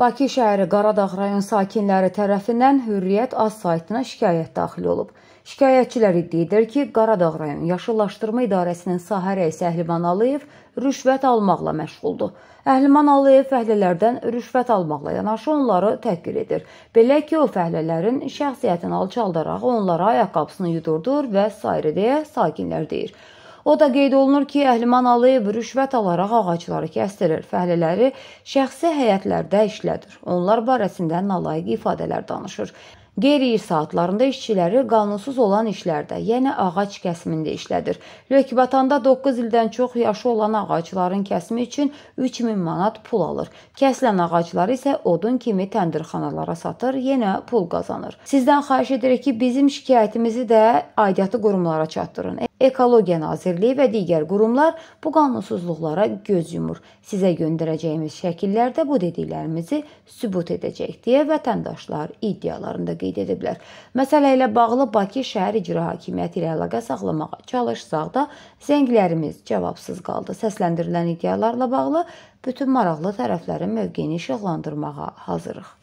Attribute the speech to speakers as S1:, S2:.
S1: Bakı şəhəri Qaradağ rayon sakinləri tərəfindən Hürriyyət az saytına şikayət daxil olub. Şikayətçilər iddia edir ki, Qaradağ rayon Yaşıllaşdırma İdarəsinin sahə rəisi Əhliman Aliyev rüşvət almaqla məşğuldur. Əhliman Aliyev fəhlələrdən rüşvət almaqla yanaşı onları təhqir edir. Belə ki, o fəhlələrin şəxsiyyətini alçaldaraq onlara ayaqqabısını yudurdur və s. deyə sakinlər deyir. O da qeyd olunur ki, Əhliman Aliyev rüşvət alaraq ağacları kəstirir, fəhlələri şəxsi həyətlərdə işlədir. Onlar barəsində nalayiq ifadələr danışır. Qeyri-iş saatlarında işçiləri qanunsuz olan işlərdə, yəni ağac kəsimində işlədir. Lökbatanda 9 ildən çox yaşı olan ağacların kəsimi üçün 3000 manat pul alır. Kəsilən ağacları isə odun kimi təndirxanalara satır, yenə pul qazanır. Sizdən xahiş edirik ki, bizim şikayətimizi də aidiyyatı qurumlara çatdırın. Ekologiya Nazirliyi və digər qurumlar bu qanunsuzluqlara göz yumur. Sizə göndərəcəyimiz şəkillərdə bu dediklərimizi sübut edəcək deyə vətəndaşlar iddialarında qeyd ediblər. Məsələ ilə bağlı Bakı şəhər icra hakimiyyəti ilə əlaqə saxlamağa çalışsaq da zənglərimiz cavabsız qaldı. Səsləndirilən iddialarla bağlı bütün maraqlı tərəflərin mövqeyini işıqlandırmağa hazırıq.